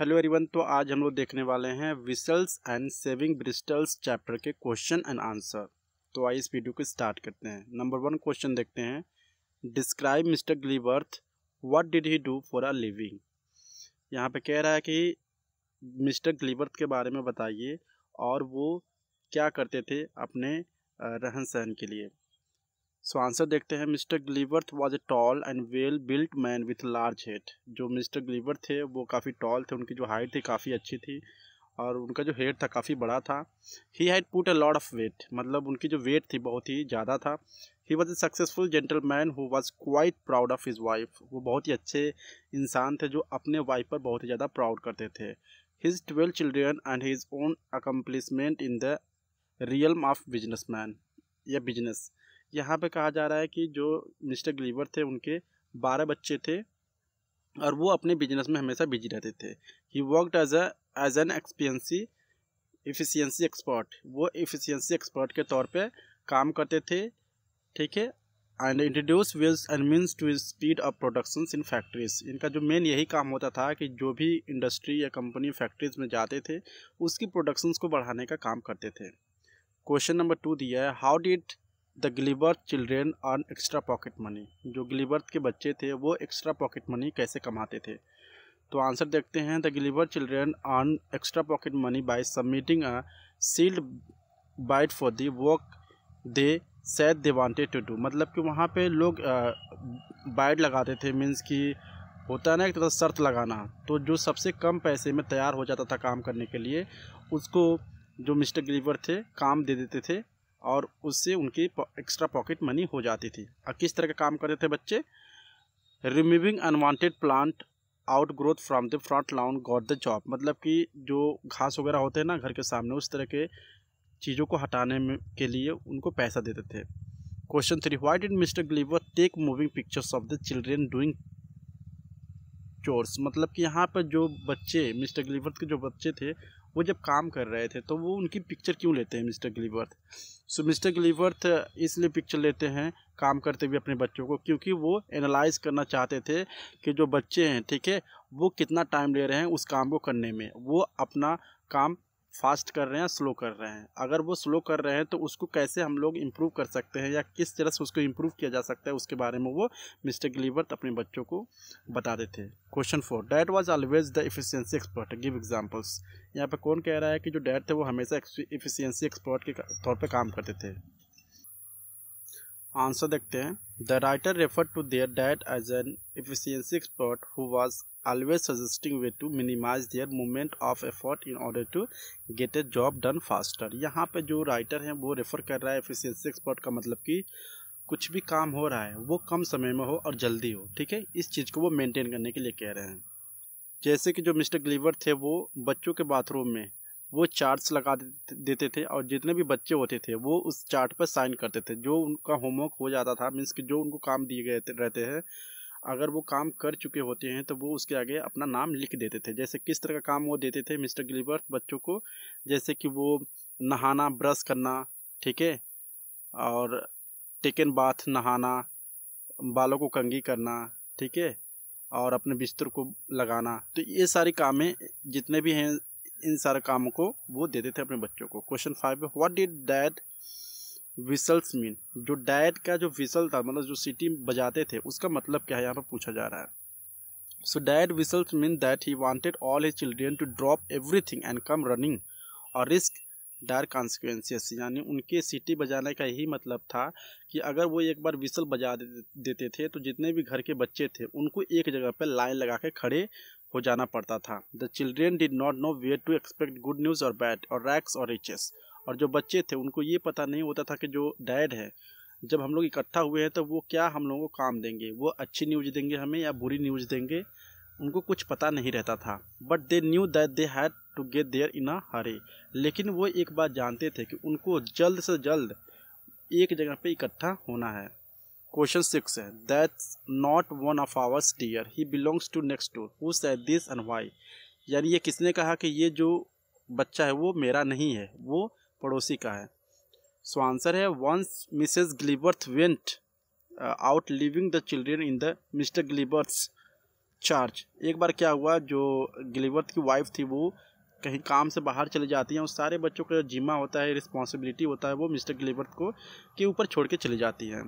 Hello everyone तो आज हम लोग देखने वाले हैं whistles and shaving bristles chapter के क्वेश्चन एंड आंसर तो आइए इस वीडियो को स्टार्ट करते हैं नंबर वन क्वेश्चन देखते हैं डिस्क्राइब मिस्टर ग्लीवर्थ what did he do for a living यहाँ पे कह रहा है कि मिस्टर ग्लीवर्थ के बारे में बताइए और वो क्या करते थे अपने रहन सहन के लिए सो आंसर देखते हैं मिस्टर ग्लीवर्थ was a tall and well built man with large head जो मिस्टर ग्लीवर्थ थे वो काफ़ी टॉल थे उनकी जो हाइट थी काफ़ी अच्छी थी और उनका जो हेड था काफ़ी बड़ा था he had put a load of weight मतलब उनकी जो वेट थी बहुत ही ज़्यादा था he was a successful gentleman who was quite proud of his wife वो बहुत ही अच्छे इंसान थे जो अपने वाइफ पर बहुत ही ज़्यादा प्राउड करते थे his twelve children and his own accomplishment in the realm of business man या बिजनेस यहाँ पे कहा जा रहा है कि जो मिस्टर ग्लीवर थे उनके बारह बच्चे थे और वो अपने बिजनेस में हमेशा बिजी रहते थे he worked as a as an efficiency efficiency expert वो एफिशिएंसी एक्सपर्ट के तौर पे काम करते थे ठीक है and introduce wills and means to speed of production in factories इनका जो मेन यही काम होता था कि जो भी इंडस्ट्री या कंपनी फैक्ट्रीज में जाते थे उसकी प्रोडक्शंस को बढ़ाने का काम करते थे क्वेश्चन नंबर टू दिया है how did the Gilbreth children earn extra pocket money जो गिलीबर्थ के बच्चे थे वो एक्स्ट्रा पॉकेट मनी कैसे कमाते थे तो आंसर देखते हैं the Gilbreth children earn extra pocket money by submitting a sealed bid for the work they said they wanted to do मतलब कि वहाँ पे लोग बाइट लगाते थे मीन्स कि होता है ना एक तरह शर्त लगाना तो जो सबसे कम पैसे में तैयार हो जाता था काम करने के लिए उसको जो मिस्टर गिलीवर थे काम दे देते थे और उससे उनकी एक्स्ट्रा पॉकेट मनी हो जाती थी और किस तरह का काम करते थे बच्चे removing unwanted plant out growth from the front lawn got the job मतलब कि जो घास वगैरह होते हैं ना घर के सामने उस तरह के चीज़ों को हटाने में के लिए उनको पैसा देते थे question three why did mister ग्लीवर take moving pictures of the children doing chores मतलब कि यहाँ पर जो बच्चे मिस्टर ग्लीवर के जो बच्चे थे वो जब काम कर रहे थे तो वो उनकी पिक्चर क्यों लेते हैं मिस्टर गिलीवर्थ सो मिस्टर गिलीवर्थ इसलिए पिक्चर लेते हैं काम करते हुए अपने बच्चों को क्योंकि वो एनालाइज करना चाहते थे कि जो बच्चे हैं ठीक है वो कितना टाइम ले रहे हैं उस काम को करने में वो अपना काम फास्ट कर रहे हैं स्लो कर रहे हैं अगर वो स्लो कर रहे हैं तो उसको कैसे हम लोग इम्प्रूव कर सकते हैं या किस तरह से उसको इम्प्रूव किया जा सकता है उसके बारे में वो मिस्टर गिलीवर्थ अपने बच्चों को बताते थे question four that was always the efficiency expert give examples यहाँ पर कौन कह रहा है कि जो डैट थे वो हमेशा इफिशियंसी एक्सपर्ट के तौर पर काम करते थे आंसर देखते हैं the writer refer to their dad as an efficiency expert who was always suggesting way to minimise their movement of effort in order to get a job done faster यहाँ पे जो राइटर हैं वो refer कर रहा है efficiency expert का मतलब कि कुछ भी काम हो रहा है वो कम समय में हो और जल्दी हो ठीक है इस चीज़ को वो मेंटेन करने के लिए कह रहे हैं जैसे कि जो मिस्टर ग्लीवर थे वो बच्चों के बाथरूम में वो चार्ट्स लगा देते थे और जितने भी बच्चे होते थे वो उस चार्ट पर साइन करते थे जो उनका होमवर्क हो जाता था मीन्स कि जो उनको काम दिए गए रहते हैं अगर वो काम कर चुके होते हैं तो वो उसके आगे अपना नाम लिख देते थे जैसे किस तरह का काम वो देते थे मिस्टर गिलीवर्थ बच्चों को जैसे कि वो नहाना ब्रश करना ठीक है और टेकन बाथ नहाना बालों को कंगी करना ठीक है और अपने बिस्तर को लगाना तो ये सारी कामें जितने भी हैं इन सारे कामों को वो देते थे अपने बच्चों को क्वेश्चन फाइव में what did dad whistles mean जो डैड का जो विसल था मतलब जो सिटी बजाते थे उसका मतलब क्या है यहाँ पर पूछा जा रहा है so dad whistles mean that he wanted all his children to drop everything and come running or risk dire consequences यानी उनके सिटी बजाने का यही मतलब था कि अगर वो एक बार विसल बजा देते थे तो जितने भी घर के बच्चे थे उनको एक जगह पर लाइन लगा के खड़े हो जाना पड़ता था the children did not know whether to expect good news or bad or rags or riches और जो बच्चे थे उनको ये पता नहीं होता था कि जो डैड है जब हम लोग इकट्ठा हुए हैं तो वो क्या हम लोगों को काम देंगे वो अच्छी न्यूज देंगे हमें या बुरी न्यूज देंगे उनको कुछ पता नहीं रहता था but they knew that they had to get there in a hurry लेकिन वो एक बात जानते थे कि उनको जल्द से जल्द एक जगह पे इकट्ठा होना है सिक्स है that's not one of our dear. He belongs to next door who said this and why यानी ये किसने कहा कि ये जो बच्चा है वो मेरा नहीं है वो पड़ोसी का है सो so आंसर है once Mrs Gilbreth went out leaving the children in the Mr Gilbreth charge एक बार क्या हुआ जो ग्लीबर्थ की वाइफ थी वो कहीं काम से बाहर चले जाती हैं उस सारे बच्चों का जिम्मा होता है रिस्पॉन्सिबिलिटी होता है वो मिस्टर गिलिबर्ट को के ऊपर छोड़ के चले जाती हैं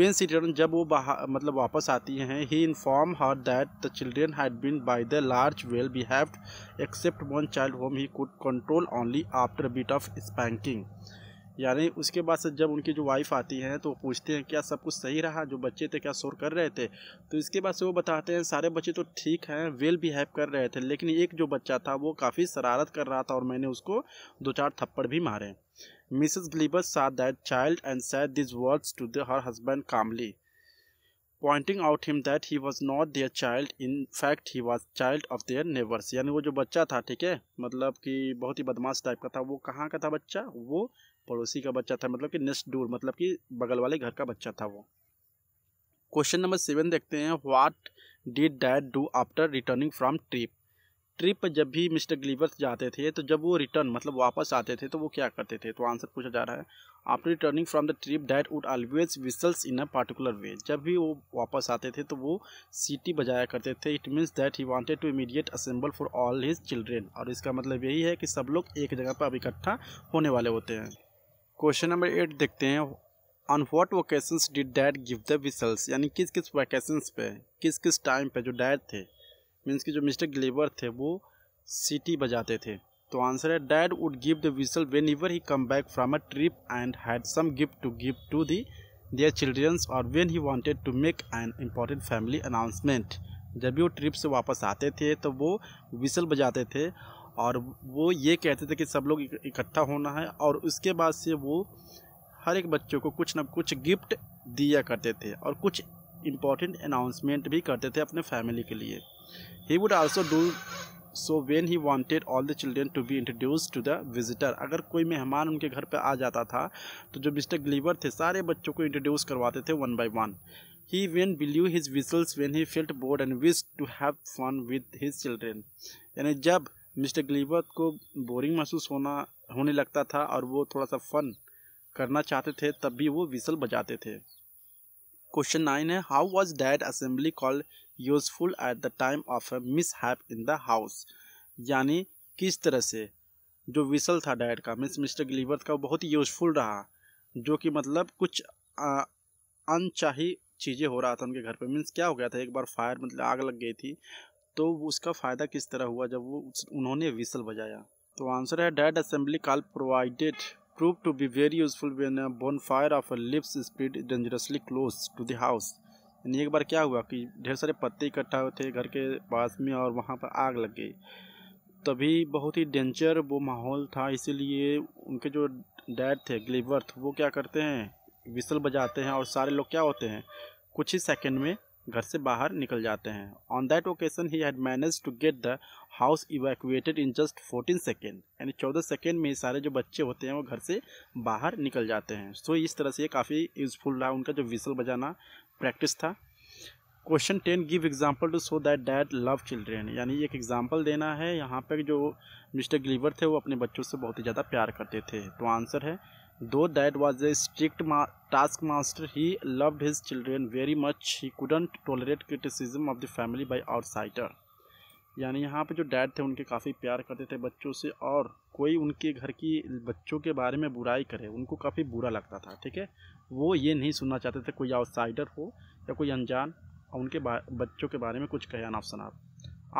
वेन सीटन जब वो बाहर मतलब वापस आती हैं he inform her that the children had been by the large well behaved except one child whom he could control only after bit of spanking यानी उसके बाद से जब उनकी जो वाइफ आती है तो पूछते हैं क्या सब कुछ सही रहा जो बच्चे थे क्या शोर कर रहे थे तो इसके बाद से वो बताते हैं सारे बच्चे तो ठीक हैं वेल बिहेव कर रहे थे लेकिन एक जो बच्चा था वो काफ़ी शरारत कर रहा था और मैंने उसको दो चार थप्पड़ भी मारे Mrs Gilbreth saw that child and said these words to their her husband calmly pointing out him that he was not their child in fact he was child of their neighbours यानी वो जो बच्चा था ठीक है मतलब कि बहुत ही बदमाश टाइप का था वो कहाँ का था बच्चा वो पड़ोसी का बच्चा था मतलब कि नेक्स्ट डोर मतलब कि बगल वाले घर का बच्चा था वो क्वेश्चन नंबर सेवन देखते हैं what did dad do after returning from trip trip पर जब भी मिस्टर ग्लीवर्स जाते थे तो जब वो रिटर्न मतलब वापस आते थे तो वो क्या करते थे तो आंसर पूछा जा रहा है after returning from the trip that would always whistles in a particular way जब भी वो वापस आते थे तो वो सीटी बजाया करते थे it means that he wanted to immediate assemble for all his children और इसका मतलब यही है कि सब लोग एक जगह पर अब इकट्ठा होने वाले होते हैं क्वेश्चन नंबर एट देखते हैं on what occasion did dad give the whistles यानी किस किस वैकेशंस पे किस किस टाइम पे जो डैड थे मीन्स कि जो मिस्टर ग्लेबर थे वो सिटी बजाते थे तो आंसर है dad would give the whistle whenever he come back from a trip and had some gift to give to the their childrens और when he wanted to make an important family announcement जब भी वो trip से वापस आते थे तो वो विसल बजाते थे और वो ये कहते थे कि सब लोग इकट्ठा होना है और उसके बाद से वो हर एक बच्चों को कुछ ना कुछ गिफ्ट दिया करते थे और कुछ इम्पॉर्टेंट अनाउंसमेंट भी करते थे अपने फैमिली के लिए he would also do so when he wanted all the children to be introduce to the visitor अगर कोई मेहमान उनके घर पर आ जाता था तो जो मिस्टर ग्लीवर थे सारे बच्चों को इंट्रोड्यूस करवाते थे one by one he when believe his whistles when he felt bored and wish to have fun with his children यानी जब मिस्टर ग्लीबर्थ को बोरिंग महसूस होना होने लगता था और वो थोड़ा सा फन करना चाहते थे तब भी वो विसल बजाते थे क्वेश्चन नाइन है how was dad assembly call useful at the time of a mishap in the house यानी किस तरह से जो विसल था डैड का मीन्स मिस्टर ग्लीवर्थ का बहुत ही यूजफुल रहा जो कि मतलब कुछ अनचाही चीज़ें हो रहा था उनके घर पे मीन्स क्या हो गया था एक बार फायर मतलब आग लग गई थी तो उसका फ़ायदा किस तरह हुआ जब वो उन्होंने विसल बजाया तो आंसर है dad assembly call provided prove to be very useful when bonfire of a leaves spread dangerously close to the यानी एक बार क्या हुआ कि ढेर सारे पत्ते इकट्ठा हुए थे घर के पास में और वहाँ पर आग लग गई तभी बहुत ही डेंजर वो माहौल था इसीलिए उनके जो डैड थे ग्लीवर्थ वो क्या करते हैं विसल बजाते हैं और सारे लोग क्या होते हैं कुछ ही सेकंड में घर से बाहर निकल जाते हैं on that occasion he had manage to get the house evacuated in just fourteen second यानी चौदह सेकेंड में सारे जो बच्चे होते हैं वो घर से बाहर निकल जाते हैं सो so, इस तरह से ये काफ़ी यूज़फुल रहा उनका जो विसल बजाना प्रैक्टिस था question ten give example to so that dad love children यानी एक एग्जाम्पल देना है यहाँ पर जो मिस्टर ग्लीवर थे वो अपने बच्चों से बहुत ही ज़्यादा प्यार करते थे तो आंसर है though dad was a strict task master he loved his children very much he couldn't tolerate criticism of the family by outsider यानी यहाँ पे जो डैड थे उनके काफ़ी प्यार करते थे बच्चों से और कोई उनके घर की बच्चों के बारे में बुराई करे उनको काफ़ी बुरा लगता था ठीक है वो ये नहीं सुनना चाहते थे कोई आउटसाइडर हो या कोई अनजान और उनके बच्चों के बारे में कुछ कहे अनाप सुना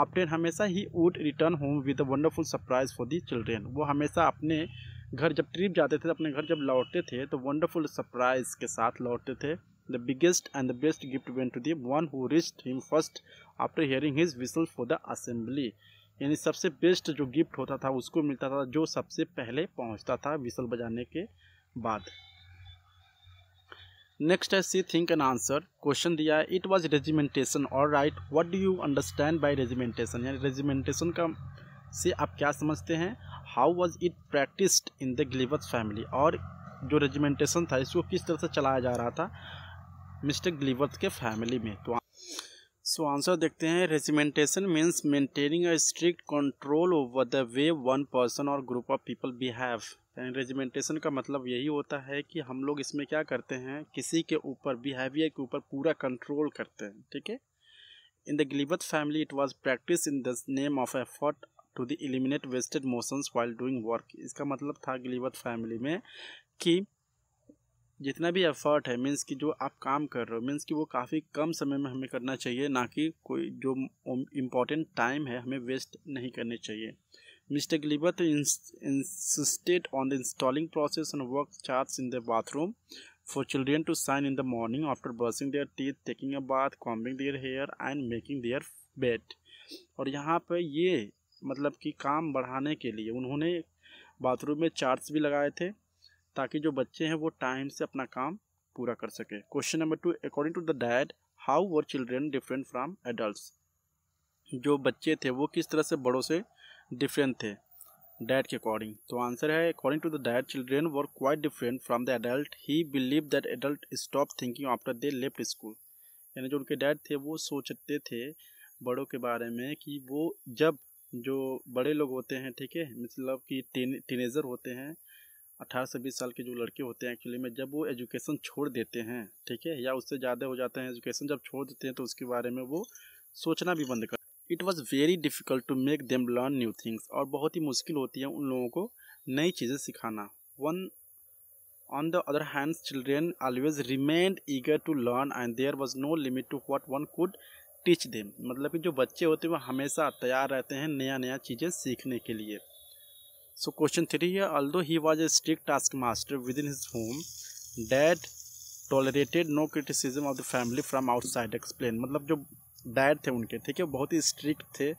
आफ्टर हमेशा he would return home with wonderful surprise for the children वो हमेशा अपने घर जब ट्रिप जाते थे अपने घर जब लौटते थे तो वंडरफुल सरप्राइज के साथ लौटते थे the biggest and the best gift went to the one who reached him first after hearing his whistle for the assembly यानी सबसे बेस्ट जो गिफ्ट होता था उसको मिलता था जो सबसे पहले पहुंचता था विसल बजाने के बाद नेक्स्ट है see think an answer question दिया है इट वॉज रेजिमेंटेशन और right what do you understand by regimentation यानी रेजिमेंटेशन का से आप क्या समझते हैं how was it practised in the ग्लीवर्स फैमिली और जो रेजिमेंटेशन था इसको किस तरह से चलाया जा रहा था मिस्टर ग्लीवर्स के फैमिली में तो सो so आंसर देखते हैं regimentation means maintaining a strict control over the way one person or group of people behave regimentation का मतलब यही होता है कि हम लोग इसमें क्या करते हैं किसी के ऊपर बिहेवियर के ऊपर पूरा कंट्रोल करते हैं ठीक है इन द गिलीवत family it was practice in the name of effort to the eliminate wasted motions while doing work इसका मतलब था गिलीवत फैमिली में कि जितना भी एफर्ट है मीन्स कि जो आप काम कर रहे हो मीन्स कि वो काफ़ी कम समय में हमें करना चाहिए ना कि कोई जो इम्पोर्टेंट टाइम है हमें वेस्ट नहीं करने चाहिए मिस्टर गिलीवत insisted on the installing process and work charts in the bathroom for children to sign in the morning after brushing their teeth taking a bath combing their hair and making their bed और यहाँ पर ये मतलब कि काम बढ़ाने के लिए उन्होंने बाथरूम में चार्ट्स भी लगाए थे ताकि जो बच्चे हैं वो टाइम से अपना काम पूरा कर सके question number two according to the dad how were children different from adult जो बच्चे थे वो किस तरह से बड़ों से डिफरेंट थे डैड के अकॉर्डिंग तो आंसर है according to the dad children were quite different from the adult he believe that adult stop thinking after they left school यानी जो उनके डैड थे वो सोचते थे बड़ों के बारे में कि वो जब जो बड़े लोग होते हैं ठीक है मतलब कि टीन टीनेज़र होते हैं अठारह से बीस साल के जो लड़के होते हैं एक्चुअली में जब वो एजुकेशन छोड़ देते हैं ठीक है या उससे ज़्यादा हो जाते हैं एजुकेशन जब छोड़ देते हैं तो उसके बारे में वो सोचना भी बंद कर it was very difficult to make them learn new things और बहुत ही मुश्किल होती है उन लोगों को नई चीज़ें सिखाना one on the other hands children always remain eager to learn and there was no limit to what one could teach them मतलब कि जो बच्चे होते हैं वो हमेशा तैयार रहते हैं नया नया चीज़ें सीखने के लिए सो क्वेश्चन थ्री है although he was a strict task master within his home dad tolerated no criticism of the family from outside explain मतलब जो डैड थे उनके ठीक है बहुत ही स्ट्रिक्ट थे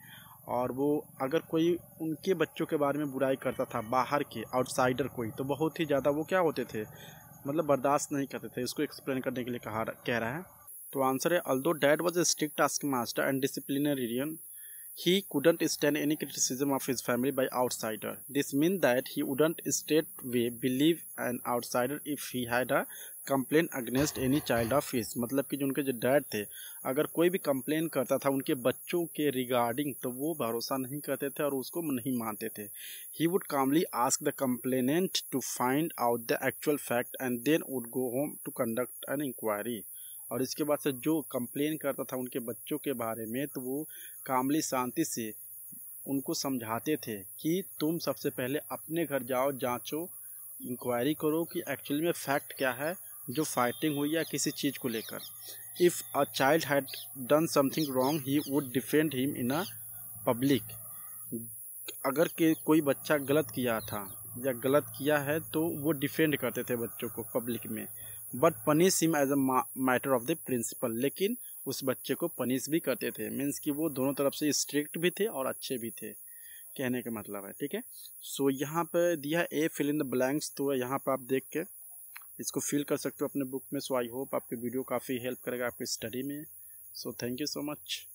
और वो अगर कोई उनके बच्चों के बारे में बुराई करता था बाहर के आउटसाइडर कोई तो बहुत ही ज़्यादा वो क्या होते थे मतलब बर्दाश्त नहीं करते थे इसको एक्सप्लेन करने के लिए कहा कह रहा है तो आंसर है although dad was a strict task master and disciplinarian couldn't stand any criticism of his family by outsider this mean that he wouldn't straight away believe an outsider if he had a complain against any child of his मतलब कि जो उनके जो dad थे अगर कोई भी complain करता था उनके बच्चों के रिगार्डिंग तो वो भरोसा नहीं करते थे और उसको नहीं मानते थे he would calmly ask the complainant to find out the actual fact and then would go home to conduct an inquiry और इसके बाद से जो कंप्लेन करता था उनके बच्चों के बारे में तो वो कामली शांति से उनको समझाते थे कि तुम सबसे पहले अपने घर जाओ जांचो इंक्वायरी करो कि एक्चुअली में फैक्ट क्या है जो फाइटिंग हुई या किसी चीज़ को लेकर if a child had done something wrong he would defend him in a public अगर के कोई बच्चा गलत किया था या गलत किया है तो वो डिफेंड करते थे बच्चों को पब्लिक में but punish him as a matter of the principle लेकिन उस बच्चे को पनिश भी करते थे मीन्स कि वो दोनों तरफ से स्ट्रिक्ट भी थे और अच्छे भी थे कहने का मतलब है ठीक है सो यहाँ पर दिया a fill in the blanks तो यहाँ पर आप देख के इसको फिल कर सकते हो अपने बुक में सो आई होप आपकी वीडियो काफ़ी हेल्प करेगा आपकी स्टडी में so thank you so much